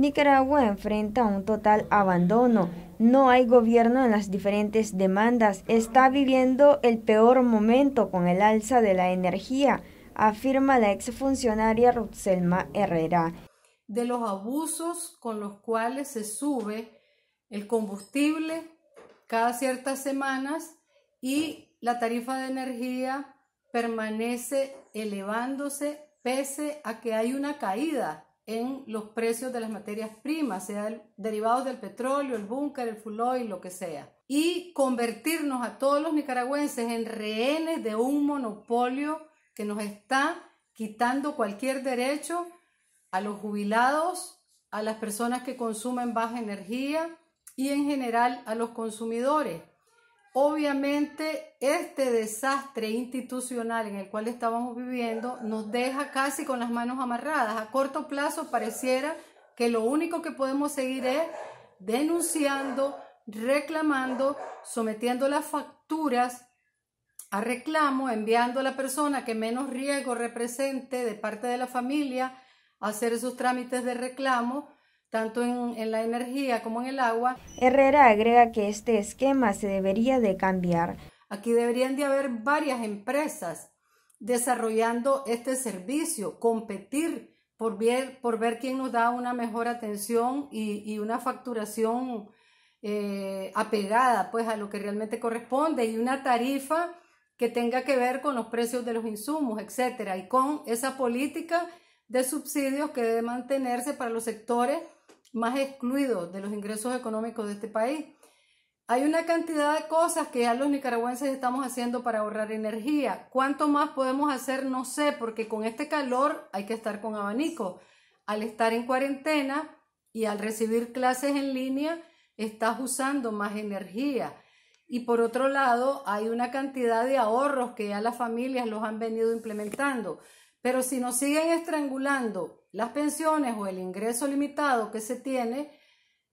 Nicaragua enfrenta un total abandono. No hay gobierno en las diferentes demandas. Está viviendo el peor momento con el alza de la energía, afirma la exfuncionaria Ruzelma Herrera. De los abusos con los cuales se sube el combustible cada ciertas semanas y la tarifa de energía permanece elevándose pese a que hay una caída en los precios de las materias primas, sea derivados del petróleo, el búnker, el full oil, lo que sea. Y convertirnos a todos los nicaragüenses en rehenes de un monopolio que nos está quitando cualquier derecho a los jubilados, a las personas que consumen baja energía y en general a los consumidores. Obviamente, este desastre institucional en el cual estábamos viviendo nos deja casi con las manos amarradas. A corto plazo pareciera que lo único que podemos seguir es denunciando, reclamando, sometiendo las facturas a reclamo, enviando a la persona que menos riesgo represente de parte de la familia a hacer esos trámites de reclamo tanto en, la energía como en el agua. Herrera agrega que este esquema se debería de cambiar. Aquí deberían de haber varias empresas desarrollando este servicio, competir por ver, por ver quién nos da una mejor atención y, una facturación eh, apegada pues a lo que realmente corresponde y una tarifa que tenga que ver con los precios de los insumos, etcétera, y con esa política de subsidios que debe mantenerse para los sectores más excluidos de los ingresos económicos de este país. Hay una cantidad de cosas que ya los nicaragüenses estamos haciendo para ahorrar energía. ¿Cuánto más podemos hacer? No sé, porque con este calor hay que estar con abanico. Al estar en cuarentena y al recibir clases en línea, estás usando más energía. Y por otro lado, hay una cantidad de ahorros que ya las familias los han venido implementando. Pero si nos siguen estrangulando las pensiones o el ingreso limitado que se tiene,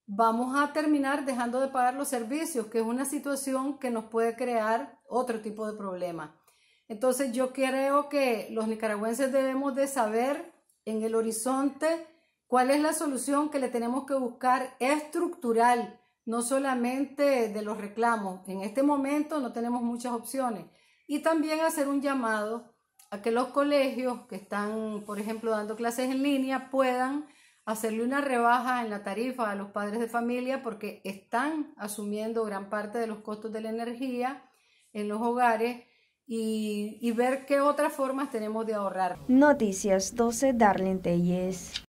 vamos a terminar dejando de pagar los servicios, que es una situación que nos puede crear otro tipo de problema. Entonces yo creo que los nicaragüenses debemos de saber en el horizonte cuál es la solución que le tenemos que buscar estructural, no solamente de los reclamos. En este momento no tenemos muchas opciones. Y también hacer un llamado a que los colegios que están, por ejemplo, dando clases en línea puedan hacerle una rebaja en la tarifa a los padres de familia porque están asumiendo gran parte de los costos de la energía en los hogares y, ver qué otras formas tenemos de ahorrar. Noticias 12 Darlene Telles.